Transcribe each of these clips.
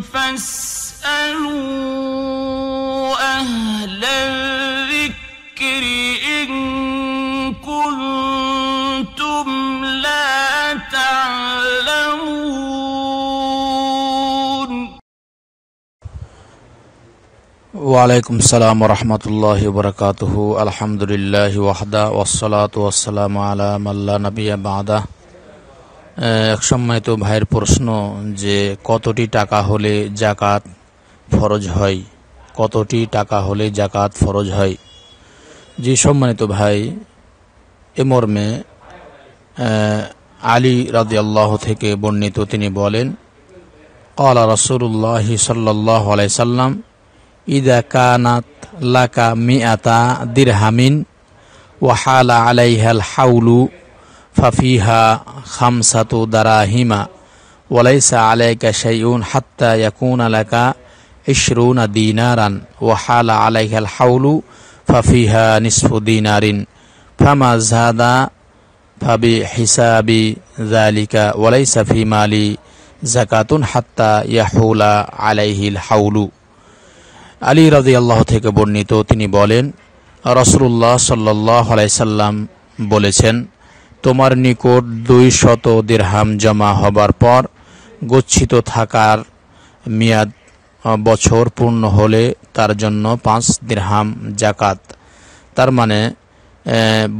فاسألوا أهل الذكر إن كنتم لا تعلمون وعليكم السلام ورحمة الله وبركاته الحمد لله وحده والصلاة والسلام على من لا نبي بعده এক সম্মানিত ভাইয়ের প্রশ্ন যে কতটি টাকা হলে জাকাত ফরজ হয় কতটি টাকা হলে জাকাত ফরজ হয় যে সম্মানিত ভাই এ মর্মে আলী রাজি আল্লাহ থেকে বর্ণিত তিনি বলেন কলা রসুল্লাহ সাল্লাহ সাল্লাম ইদা কানাত লাকা মিয়াতা দিরহামিন ওয়াহালা আলাইহাল হাউলু ফাফিহা খামসাতু দারাহিমা ওয়ালাইসা আলাইকা শাইউন হাত্তা ইয়াকুন আলাকা ইশরুনা দিনারান ওয়াহালা আলাইহাল হাউলু ফাফিহা নিসফু দিনারিন ফামা জাদা ফাবি হিসাবি জালিকা ওয়ালাইসা ফি মালি জাকাতুন হাত্তা ইয়াহুলা আলাইহিল হাউলু আলী রাজি আল্লাহ থেকে বর্ণিত তিনি বলেন রসুল্লাহ সাল্লাহ আলাইসাল্লাম বলেছেন তোমার নিকট দুই শত দেড়হাম জমা হবার পর গচ্ছিত থাকার মেয়াদ বছর পূর্ণ হলে তার জন্য পাঁচ দেড়হাম জাকাত তার মানে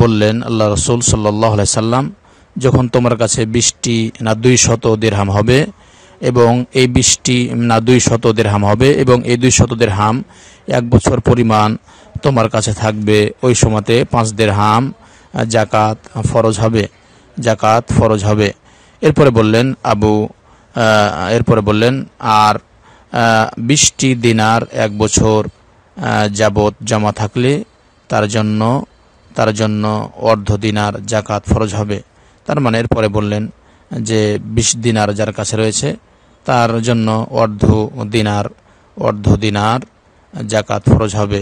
বললেন আল্লাহ রসুল সাল্লাহ সাল্লাম যখন তোমার কাছে বৃষ্টি না দুই শত দেড়হাম হবে এবং এই বৃষ্টি না দুই শত দেড়হাম হবে এবং এই দুই শত দেড়হাম এক বছর পরিমাণ তোমার কাছে থাকবে ওই সময়তে পাঁচ দেড়হাম জাকাত ফরজ হবে জাকাত ফরজ হবে এরপরে বললেন আবু এরপরে বললেন আর বিশটি দিনার এক বছর যাবত জমা থাকলে তার জন্য তার জন্য অর্ধ দিনার জাকাত ফরজ হবে তার মানে এরপরে বললেন যে বিশ দিনার যার কাছে রয়েছে তার জন্য অর্ধ দিনার অর্ধ দিনার জাকাত ফরজ হবে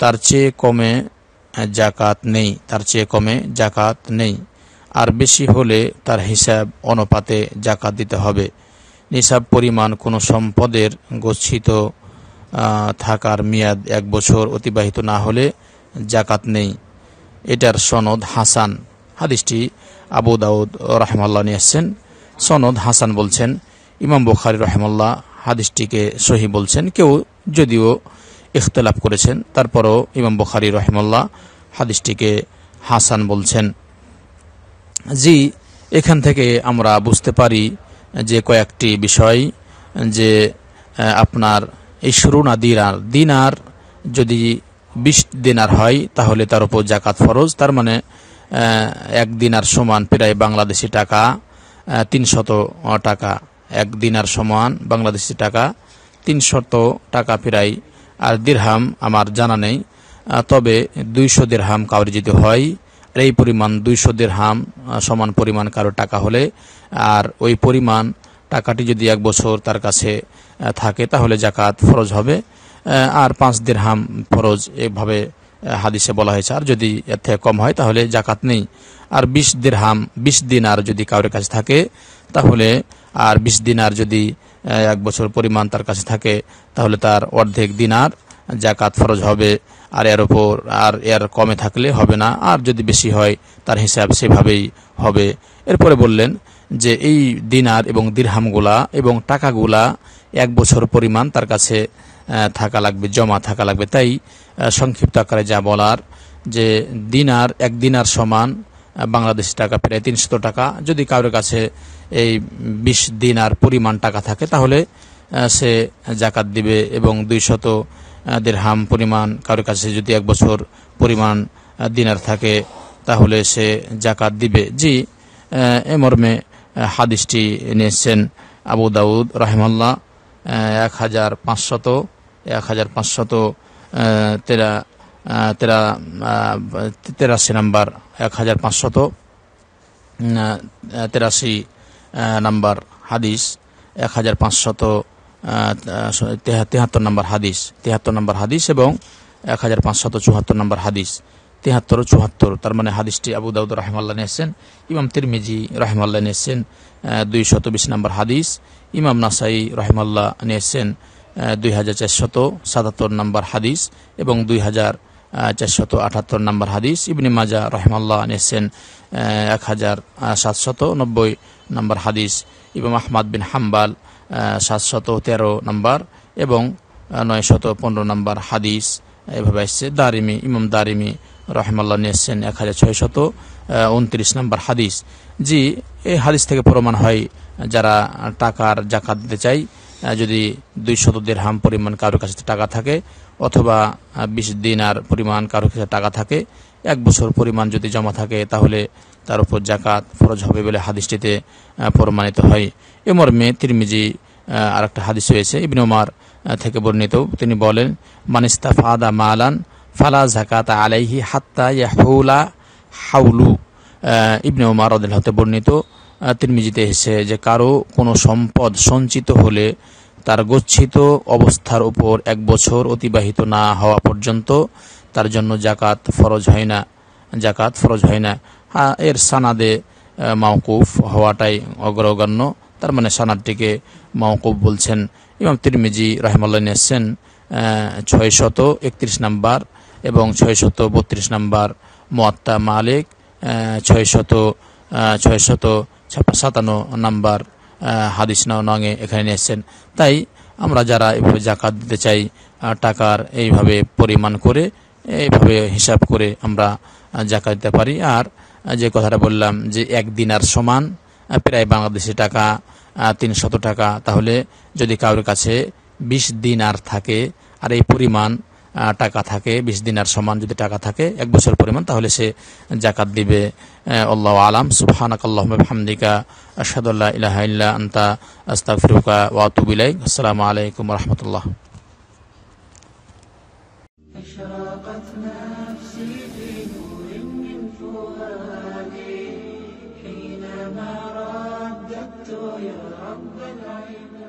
তার চেয়ে কমে জাকাত নেই তার চেয়ে কমে জাকাত নেই আর বেশি হলে তার হিসাব অনুপাতে জাকাত দিতে হবে নিসাব পরিমাণ কোনো সম্পদের গচ্ছিত থাকার মেয়াদ এক বছর অতিবাহিত না হলে জাকাত নেই এটার সনদ হাসান হাদিসটি আবু দাউদ রহমাল্লা নিয়েছেন সনদ হাসান বলছেন ইমাম বখারি রহমাল্লা হাদিসটিকে সহি বলছেন কেউ যদিও ইখতলাফ করেছেন তারপরও ইমাম বখারি রহমল্লা হাদিসটিকে হাসান বলছেন জি এখান থেকে আমরা বুঝতে পারি যে কয়েকটি বিষয় যে আপনার এই শুরু না দিনার দিনার যদি বিশ দিনার হয় তাহলে তার উপর জাকাত ফরজ তার মানে এক দিনার সমান প্রায় বাংলাদেশি টাকা তিনশত টাকা এক দিনার সমান বাংলাদেশি টাকা তিনশত টাকা প্রায় আর দীর্হাম আমার জানা নেই তবে দুইশো দীর্হাম কারোর যদি হয় আর এই পরিমাণ দুইশো দীর্হাম সমান পরিমাণ কারো টাকা হলে আর ওই পরিমাণ টাকাটি যদি এক বছর তার কাছে থাকে তাহলে জাকাত ফরজ হবে আর পাঁচ দীর্হাম ফরজ এভাবে হাদিসে বলা হয়েছে আর যদি এর থেকে কম হয় তাহলে জাকাত নেই আর বিশ দীর্হাম বিশ দিন আর যদি কারোর কাছে থাকে তাহলে আর বিশ দিন আর যদি এক বছর পরিমাণ তার কাছে থাকে তাহলে তার অর্ধেক দিন আর জাকাত ফরজ হবে আর এর ওপর আর এর কমে থাকলে হবে না আর যদি বেশি হয় তার হিসাব সেভাবেই হবে এরপরে বললেন যে এই দিনার এবং দিরহামগুলা এবং টাকাগুলা এক বছর পরিমাণ তার কাছে থাকা লাগবে জমা থাকা লাগবে তাই সংক্ষিপ্ত আকারে যা বলার যে দিনার এক দিনার সমান বাংলাদেশি টাকা প্রায় তিনশো টাকা যদি কারোর কাছে এই বিশ দিন আর পরিমাণ টাকা থাকে তাহলে সে জাকাত দিবে এবং দুইশত দেড়হাম পরিমাণ কারোর কাছে যদি এক বছর পরিমাণ দিনার থাকে তাহলে সে জাকাত দিবে জি এ মর্মে হাদিসটি নিয়েছেন আবু দাউদ রহমাল্লা এক হাজার পাঁচশত এক হাজার পাঁচশত তেরা তেরা তেরাশি নাম্বার এক হাজার পাঁচশত তেরাশি নাম্বার হাদিস এক হাজার পাঁচশত তেহাত্তর নম্বর হাদিস তেহাত্তর নম্বর হাদিস এবং এক হাজার পাঁচশত চুহাত্তর নম্বর হাদিস তেহাত্তর ও চুহাত্তর তার মানে হাদিসটি আবু দাউদ রহমাল্লা নিয়েছেন ইমাম তিরমিজি রাহেমাল্লা নিয়েছেন দুই শত বিশ নাম্বার হাদিস ইমাম নাসাই রহমাল্লা নিয়েছেন দুই হাজার চারশত সাতাত্তর নম্বর হাদিস এবং দুই হাজার চারশত আটাত্তর নম্বর হাদিস ইবনি মাজা রহমাল্লাহ নেসেন এক হাজার সাতশত নব্বই নম্বর হাদিস ইবম আহমাদ বিন হাম্বাল সাতশত তেরো নম্বর এবং নয়শত পনেরো নম্বর হাদিস এভাবে আসছে দারিমি ইমাম দারিমি রহমাল্লা নেসেন এক হাজার ছয়শত উনত্রিশ নম্বর হাদিস জি এই হাদিস থেকে প্রমাণ হয় যারা টাকার জাকাত দিতে চাই যদি দুইশত হাম পরিমাণ কারোর কাছে টাকা থাকে অথবা বিশ দিন আর পরিমাণ কারো কাছে টাকা থাকে এক বছর পরিমাণ যদি জমা থাকে তাহলে তার উপর জাকাত ফরজ হবে বলে হাদিসটিতে প্রমাণিত হয় এ মর্মে তিরমিজি আর একটা হাদিস হয়েছে ইবনে ওমার থেকে বর্ণিত তিনি বলেন মানিস্তা ফাদা মালান ফালা জাকাত আলাইহি হাত্তা ইয়াহুলা হাউলু ইবনে ওমার হতে বর্ণিত তিরমিজিতে এসে যে কারো কোনো সম্পদ সঞ্চিত হলে তার গচ্ছিত অবস্থার উপর এক বছর অতিবাহিত না হওয়া পর্যন্ত তার জন্য জাকাত ফরজ হয় না জাকাত ফরজ হয় না হ্যাঁ এর সানাদে মাওকুফ হওয়াটাই অগ্রগণ্য তার মানে সানাদটিকে মাওকুফ বলছেন ইমাম তিরমিজি রহমাল্লা নিয়েছেন ছয় শত একত্রিশ নাম্বার এবং ছয় শত বত্রিশ নাম্বার মোয়াত্তা মালিক ছয় শত ছয় শত সাতান্ন নাম্বার হাদিস নঙে এখানে নিয়ে এসছেন তাই আমরা যারা এভাবে জাকাত দিতে চাই টাকার এইভাবে পরিমাণ করে এইভাবে হিসাব করে আমরা জাকাত দিতে পারি আর যে কথাটা বললাম যে এক দিনার সমান প্রায় বাংলাদেশি টাকা তিনশত টাকা তাহলে যদি কারোর কাছে বিশ দিন আর থাকে আর এই পরিমাণ টাকা থাকে বিশ দিনার সমান যদি টাকা থাকে এক বছর পরিমাণ তাহলে সে জাকাত দিবে আল্লাহ আলাম সুফহান আল্লাহামদিকা আসাদুল্লাহ ইলাহাইল্লা ইল্লা আন্তা আস্তাফিরুকা ওয়াতুবিলাই আসসালাম আলাইকুম রহমতুল্লাহ يا رب